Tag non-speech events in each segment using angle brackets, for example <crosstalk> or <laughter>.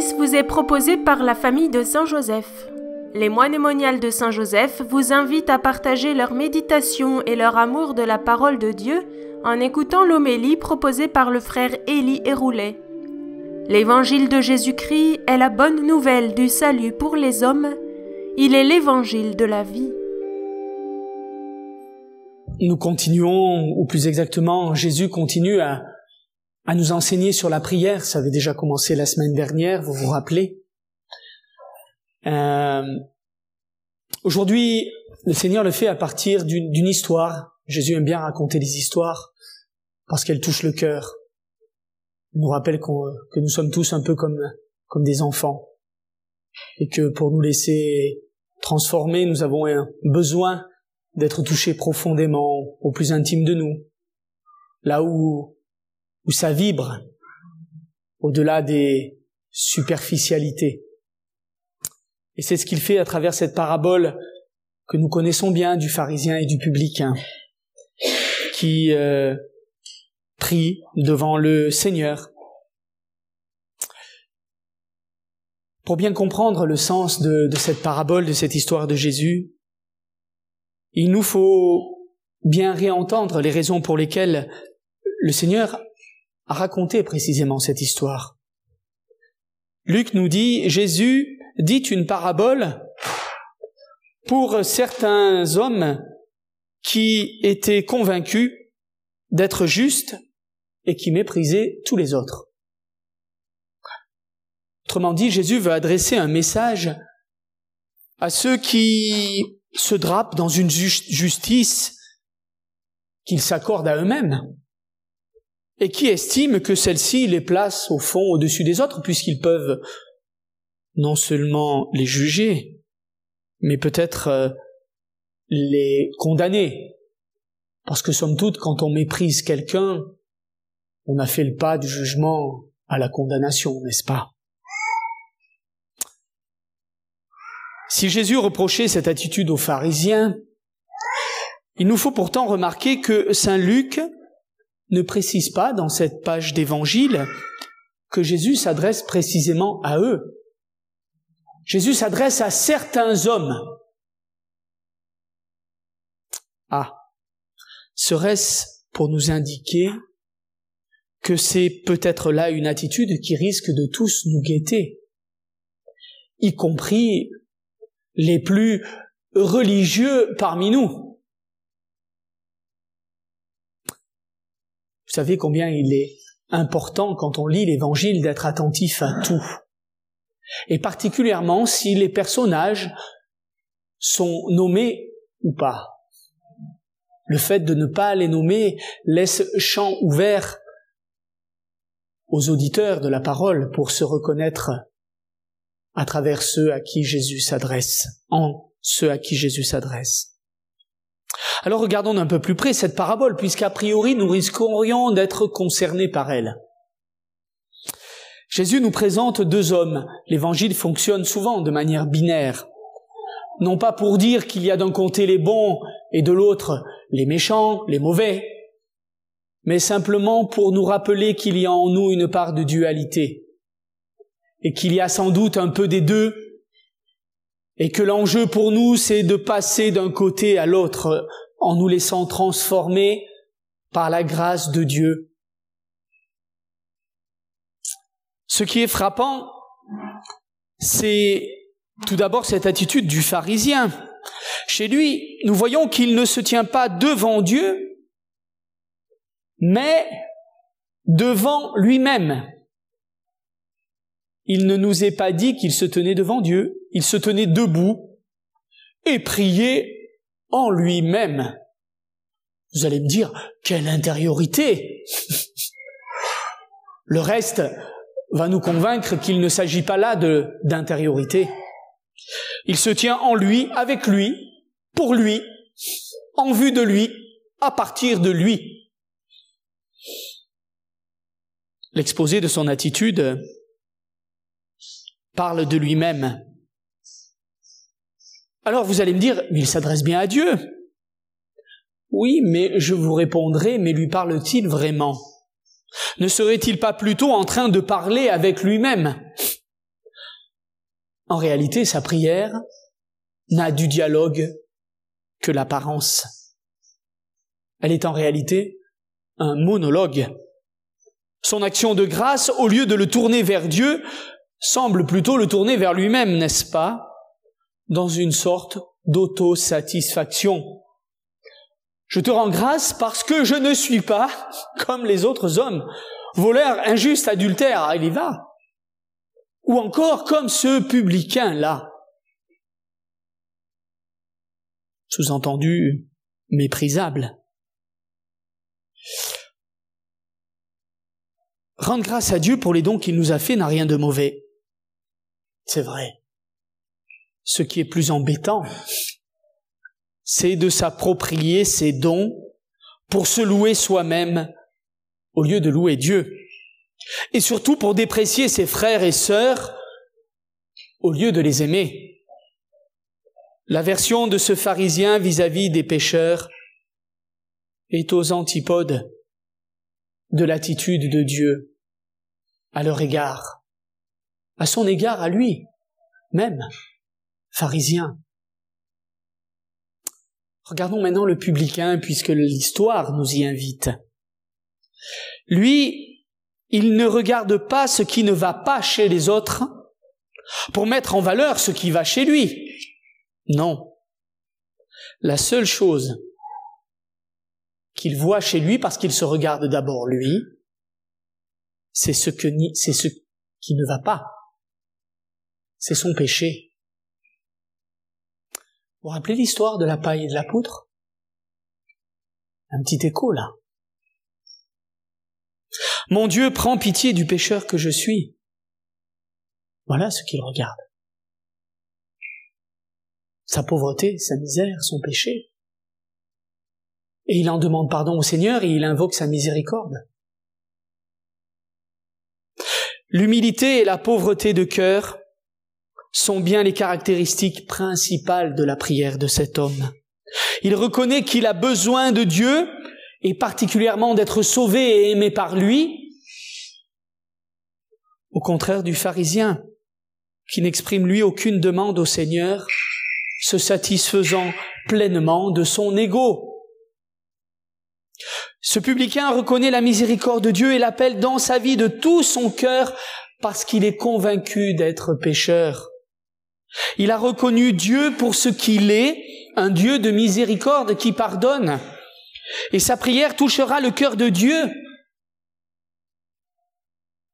service vous est proposé par la famille de Saint-Joseph. Les moines moniales de Saint-Joseph vous invitent à partager leur méditation et leur amour de la parole de Dieu en écoutant l'homélie proposée par le frère Élie Héroulet. L'évangile de Jésus-Christ est la bonne nouvelle du salut pour les hommes. Il est l'évangile de la vie. Nous continuons, ou plus exactement, Jésus continue à, à nous enseigner sur la prière. Ça avait déjà commencé la semaine dernière, vous vous rappelez. Euh, Aujourd'hui, le Seigneur le fait à partir d'une histoire. Jésus aime bien raconter des histoires parce qu'elles touchent le cœur. Il nous rappelle que nous sommes tous un peu comme, comme des enfants et que pour nous laisser transformer, nous avons un besoin d'être touchés profondément au plus intime de nous, là où où ça vibre au-delà des superficialités. Et c'est ce qu'il fait à travers cette parabole que nous connaissons bien du pharisien et du publicain, qui euh, prie devant le Seigneur. Pour bien comprendre le sens de cette parabole, de cette histoire de Jésus, il nous faut bien réentendre les raisons pour lesquelles le Seigneur à raconter précisément cette histoire. Luc nous dit, Jésus dit une parabole pour certains hommes qui étaient convaincus d'être justes et qui méprisaient tous les autres. Autrement dit, Jésus veut adresser un message à ceux qui se drapent dans une justice qu'ils s'accordent à eux-mêmes, et qui estiment que celles-ci les placent au fond au-dessus des autres, puisqu'ils peuvent non seulement les juger, mais peut-être euh, les condamner. Parce que somme toute, quand on méprise quelqu'un, on a fait le pas du jugement à la condamnation, n'est-ce pas Si Jésus reprochait cette attitude aux pharisiens, il nous faut pourtant remarquer que Saint Luc ne précise pas dans cette page d'évangile que Jésus s'adresse précisément à eux. Jésus s'adresse à certains hommes. Ah, serait-ce pour nous indiquer que c'est peut-être là une attitude qui risque de tous nous guetter, y compris les plus religieux parmi nous Vous savez combien il est important quand on lit l'évangile d'être attentif à tout. Et particulièrement si les personnages sont nommés ou pas. Le fait de ne pas les nommer laisse champ ouvert aux auditeurs de la parole pour se reconnaître à travers ceux à qui Jésus s'adresse, en ceux à qui Jésus s'adresse. Alors regardons d'un peu plus près cette parabole, puisqu'a priori nous risquerions d'être concernés par elle. Jésus nous présente deux hommes. L'évangile fonctionne souvent de manière binaire. Non pas pour dire qu'il y a d'un côté les bons et de l'autre les méchants, les mauvais, mais simplement pour nous rappeler qu'il y a en nous une part de dualité et qu'il y a sans doute un peu des deux et que l'enjeu pour nous, c'est de passer d'un côté à l'autre en nous laissant transformer par la grâce de Dieu. Ce qui est frappant, c'est tout d'abord cette attitude du pharisien. Chez lui, nous voyons qu'il ne se tient pas devant Dieu, mais devant lui-même. Il ne nous est pas dit qu'il se tenait devant Dieu il se tenait debout et priait en lui-même. Vous allez me dire, quelle intériorité Le reste va nous convaincre qu'il ne s'agit pas là d'intériorité. Il se tient en lui, avec lui, pour lui, en vue de lui, à partir de lui. L'exposé de son attitude parle de lui-même. Alors vous allez me dire, mais il s'adresse bien à Dieu. Oui, mais je vous répondrai, mais lui parle-t-il vraiment Ne serait-il pas plutôt en train de parler avec lui-même En réalité, sa prière n'a du dialogue que l'apparence. Elle est en réalité un monologue. Son action de grâce, au lieu de le tourner vers Dieu, semble plutôt le tourner vers lui-même, n'est-ce pas dans une sorte d'autosatisfaction. Je te rends grâce parce que je ne suis pas <laughs> comme les autres hommes, voleur, injuste, adultère, il y va. Ou encore comme ce publicain-là. Sous-entendu, méprisable. Rendre grâce à Dieu pour les dons qu'il nous a faits n'a rien de mauvais. C'est vrai. Ce qui est plus embêtant, c'est de s'approprier ses dons pour se louer soi-même au lieu de louer Dieu. Et surtout pour déprécier ses frères et sœurs au lieu de les aimer. La version de ce pharisien vis-à-vis -vis des pécheurs est aux antipodes de l'attitude de Dieu à leur égard, à son égard à lui même pharisien. Regardons maintenant le publicain, hein, puisque l'histoire nous y invite. Lui, il ne regarde pas ce qui ne va pas chez les autres pour mettre en valeur ce qui va chez lui. Non. La seule chose qu'il voit chez lui, parce qu'il se regarde d'abord lui, c'est ce, c'est ce qui ne va pas. C'est son péché. Vous rappelez l'histoire de la paille et de la poutre Un petit écho là. Mon Dieu, prend pitié du pécheur que je suis. Voilà ce qu'il regarde. Sa pauvreté, sa misère, son péché. Et il en demande pardon au Seigneur et il invoque sa miséricorde. L'humilité et la pauvreté de cœur sont bien les caractéristiques principales de la prière de cet homme. Il reconnaît qu'il a besoin de Dieu et particulièrement d'être sauvé et aimé par lui, au contraire du pharisien, qui n'exprime lui aucune demande au Seigneur, se satisfaisant pleinement de son ego. Ce publicain reconnaît la miséricorde de Dieu et l'appelle dans sa vie de tout son cœur parce qu'il est convaincu d'être pécheur. Il a reconnu Dieu pour ce qu'il est, un Dieu de miséricorde qui pardonne. Et sa prière touchera le cœur de Dieu.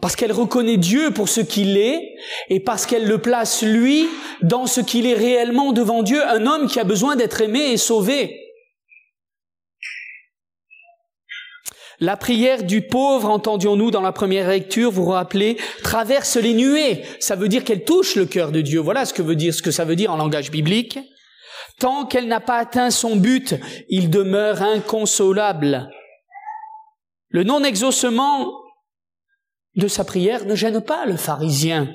Parce qu'elle reconnaît Dieu pour ce qu'il est et parce qu'elle le place, lui, dans ce qu'il est réellement devant Dieu, un homme qui a besoin d'être aimé et sauvé. La prière du pauvre, entendions-nous dans la première lecture, vous vous rappelez, traverse les nuées. Ça veut dire qu'elle touche le cœur de Dieu. Voilà ce que veut dire, ce que ça veut dire en langage biblique. Tant qu'elle n'a pas atteint son but, il demeure inconsolable. Le non-exaucement de sa prière ne gêne pas le pharisien.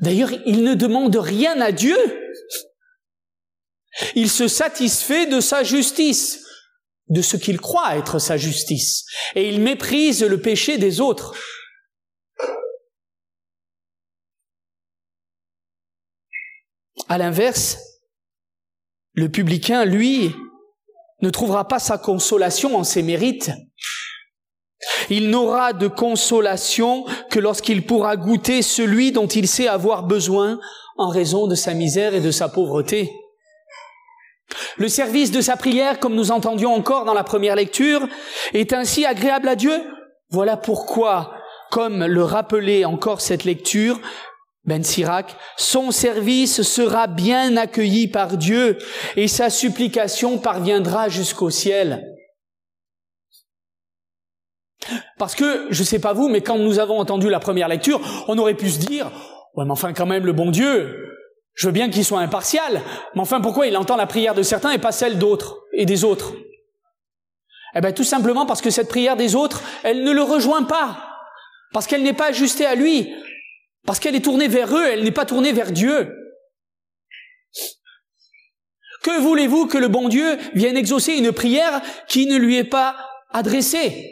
D'ailleurs, il ne demande rien à Dieu. Il se satisfait de sa justice de ce qu'il croit être sa justice, et il méprise le péché des autres. À l'inverse, le publicain, lui, ne trouvera pas sa consolation en ses mérites. Il n'aura de consolation que lorsqu'il pourra goûter celui dont il sait avoir besoin en raison de sa misère et de sa pauvreté. Le service de sa prière, comme nous entendions encore dans la première lecture, est ainsi agréable à Dieu. Voilà pourquoi, comme le rappelait encore cette lecture, ben Sirac, son service sera bien accueilli par Dieu et sa supplication parviendra jusqu'au ciel. Parce que, je ne sais pas vous, mais quand nous avons entendu la première lecture, on aurait pu se dire, mais enfin quand même le bon Dieu, je veux bien qu'il soit impartial, mais enfin pourquoi il entend la prière de certains et pas celle d'autres et des autres Eh bien tout simplement parce que cette prière des autres, elle ne le rejoint pas, parce qu'elle n'est pas ajustée à lui, parce qu'elle est tournée vers eux, elle n'est pas tournée vers Dieu. Que voulez-vous que le bon Dieu vienne exaucer une prière qui ne lui est pas adressée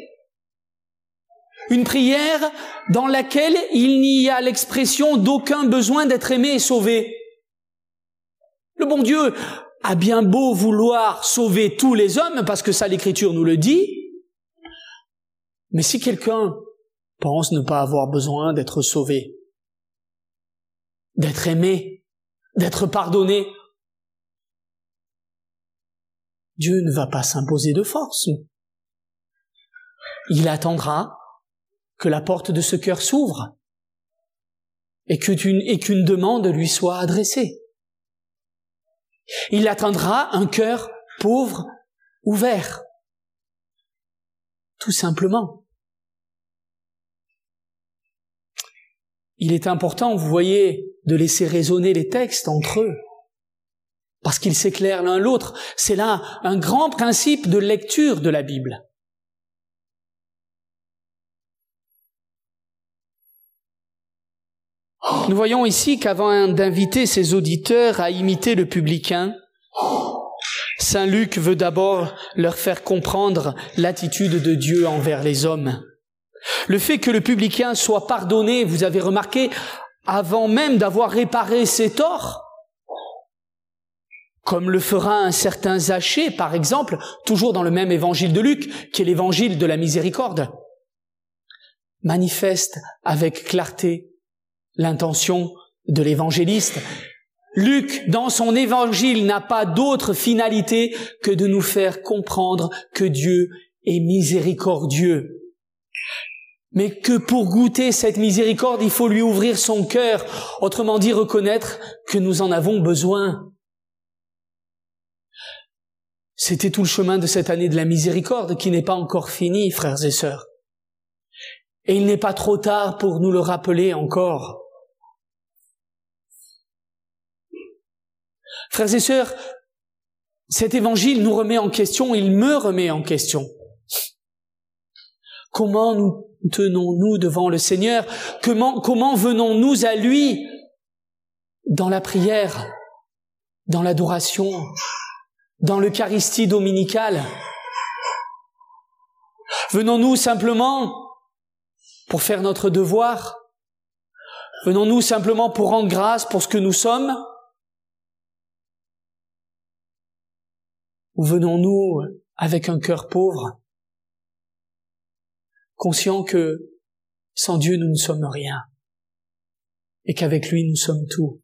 Une prière dans laquelle il n'y a l'expression d'aucun besoin d'être aimé et sauvé. Le bon Dieu a bien beau vouloir sauver tous les hommes, parce que ça l'Écriture nous le dit, mais si quelqu'un pense ne pas avoir besoin d'être sauvé, d'être aimé, d'être pardonné, Dieu ne va pas s'imposer de force. Il attendra que la porte de ce cœur s'ouvre et qu'une demande lui soit adressée. Il attendra un cœur pauvre, ouvert. Tout simplement. Il est important, vous voyez, de laisser résonner les textes entre eux, parce qu'ils s'éclairent l'un l'autre. C'est là un grand principe de lecture de la Bible. Nous voyons ici qu'avant d'inviter ses auditeurs à imiter le publicain, Saint Luc veut d'abord leur faire comprendre l'attitude de Dieu envers les hommes. Le fait que le publicain soit pardonné, vous avez remarqué, avant même d'avoir réparé ses torts, comme le fera un certain Zachée, par exemple, toujours dans le même évangile de Luc, qui est l'évangile de la miséricorde, manifeste avec clarté l'intention de l'évangéliste. Luc, dans son évangile, n'a pas d'autre finalité que de nous faire comprendre que Dieu est miséricordieux. Mais que pour goûter cette miséricorde, il faut lui ouvrir son cœur, autrement dit reconnaître que nous en avons besoin. C'était tout le chemin de cette année de la miséricorde qui n'est pas encore fini, frères et sœurs. Et il n'est pas trop tard pour nous le rappeler encore. Frères et sœurs, cet évangile nous remet en question, il me remet en question. Comment nous tenons-nous devant le Seigneur Comment, comment venons-nous à lui dans la prière, dans l'adoration, dans l'Eucharistie dominicale Venons-nous simplement pour faire notre devoir Venons-nous simplement pour rendre grâce pour ce que nous sommes venons-nous euh, avec un cœur pauvre, conscient que sans Dieu nous ne sommes rien, et qu'avec lui nous sommes tout,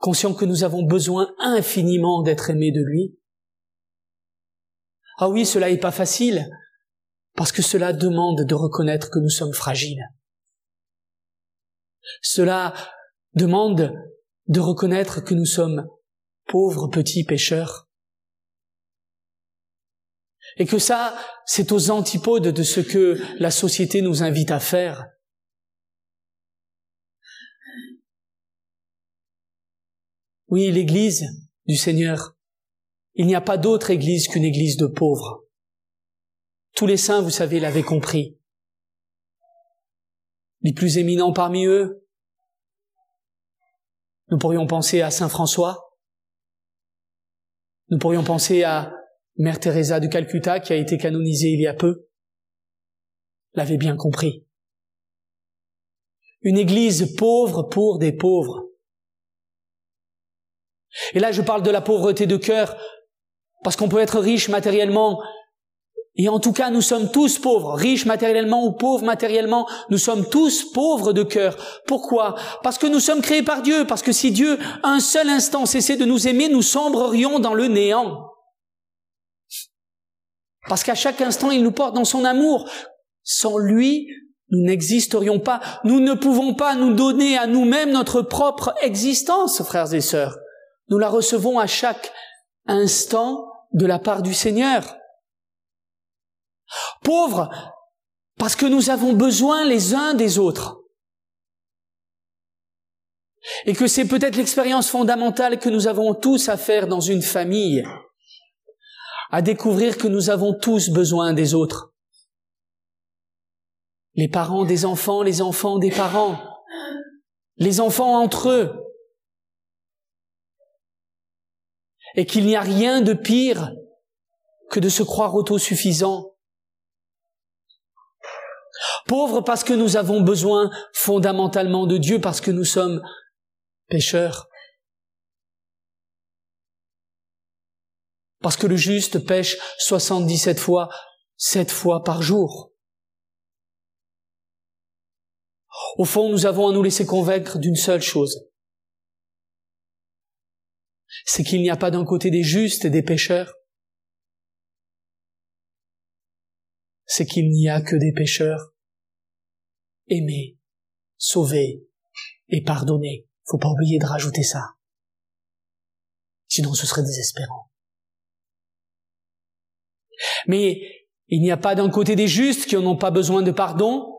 conscient que nous avons besoin infiniment d'être aimés de lui. Ah oui, cela n'est pas facile, parce que cela demande de reconnaître que nous sommes fragiles. Cela demande de reconnaître que nous sommes pauvres petits pécheurs, et que ça, c'est aux antipodes de ce que la société nous invite à faire. Oui, l'Église du Seigneur. Il n'y a pas d'autre Église qu'une Église de pauvres. Tous les saints, vous savez, l'avaient compris. Les plus éminents parmi eux, nous pourrions penser à Saint François, nous pourrions penser à Mère Teresa de Calcutta, qui a été canonisée il y a peu, l'avait bien compris. Une église pauvre pour des pauvres. Et là, je parle de la pauvreté de cœur, parce qu'on peut être riche matériellement, et en tout cas, nous sommes tous pauvres, riches matériellement ou pauvres matériellement, nous sommes tous pauvres de cœur. Pourquoi Parce que nous sommes créés par Dieu, parce que si Dieu, un seul instant, cessait de nous aimer, nous sombrerions dans le néant. Parce qu'à chaque instant, il nous porte dans son amour. Sans lui, nous n'existerions pas. Nous ne pouvons pas nous donner à nous-mêmes notre propre existence, frères et sœurs. Nous la recevons à chaque instant de la part du Seigneur. Pauvres, parce que nous avons besoin les uns des autres. Et que c'est peut-être l'expérience fondamentale que nous avons tous à faire dans une famille à découvrir que nous avons tous besoin des autres. Les parents des enfants, les enfants des parents, les enfants entre eux. Et qu'il n'y a rien de pire que de se croire autosuffisant. Pauvres parce que nous avons besoin fondamentalement de Dieu, parce que nous sommes pécheurs. Parce que le juste pêche 77 fois, 7 fois par jour. Au fond, nous avons à nous laisser convaincre d'une seule chose. C'est qu'il n'y a pas d'un côté des justes et des pécheurs. C'est qu'il n'y a que des pécheurs aimés, sauvés et pardonnés. Faut pas oublier de rajouter ça. Sinon, ce serait désespérant. Mais il n'y a pas d'un côté des justes qui n'ont pas besoin de pardon.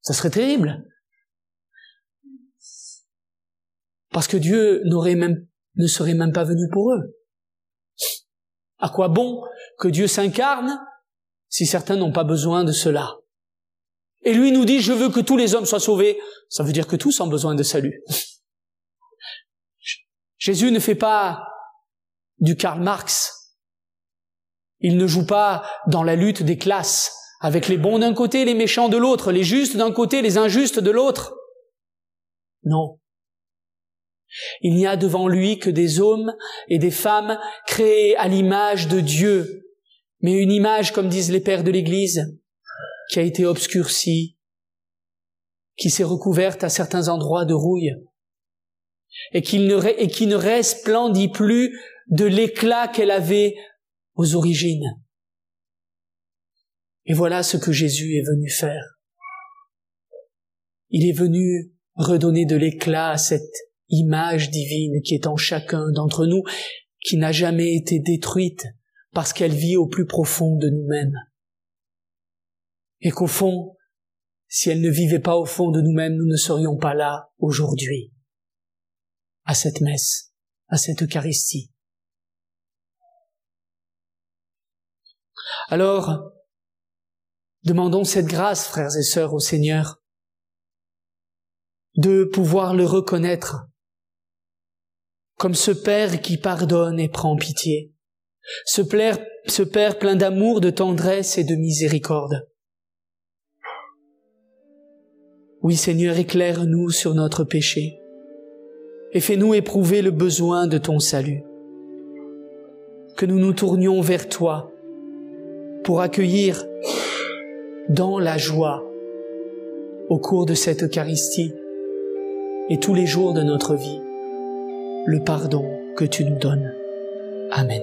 Ça serait terrible. Parce que Dieu n'aurait même, ne serait même pas venu pour eux. À quoi bon que Dieu s'incarne si certains n'ont pas besoin de cela? Et lui nous dit, je veux que tous les hommes soient sauvés. Ça veut dire que tous ont besoin de salut. Jésus ne fait pas du Karl Marx il ne joue pas dans la lutte des classes, avec les bons d'un côté les méchants de l'autre, les justes d'un côté, les injustes de l'autre. Non. Il n'y a devant lui que des hommes et des femmes créés à l'image de Dieu, mais une image, comme disent les pères de l'Église, qui a été obscurcie, qui s'est recouverte à certains endroits de rouille, et et qui ne resplendit plus de l'éclat qu'elle avait aux origines. Et voilà ce que Jésus est venu faire. Il est venu redonner de l'éclat à cette image divine qui est en chacun d'entre nous, qui n'a jamais été détruite parce qu'elle vit au plus profond de nous-mêmes. Et qu'au fond, si elle ne vivait pas au fond de nous-mêmes, nous ne serions pas là aujourd'hui, à cette messe, à cette Eucharistie, Alors, demandons cette grâce, frères et sœurs, au Seigneur, de pouvoir le reconnaître comme ce Père qui pardonne et prend pitié, ce Père, ce père plein d'amour, de tendresse et de miséricorde. Oui Seigneur, éclaire-nous sur notre péché et fais-nous éprouver le besoin de ton salut. Que nous nous tournions vers toi pour accueillir dans la joie au cours de cette Eucharistie et tous les jours de notre vie le pardon que tu nous donnes. Amen.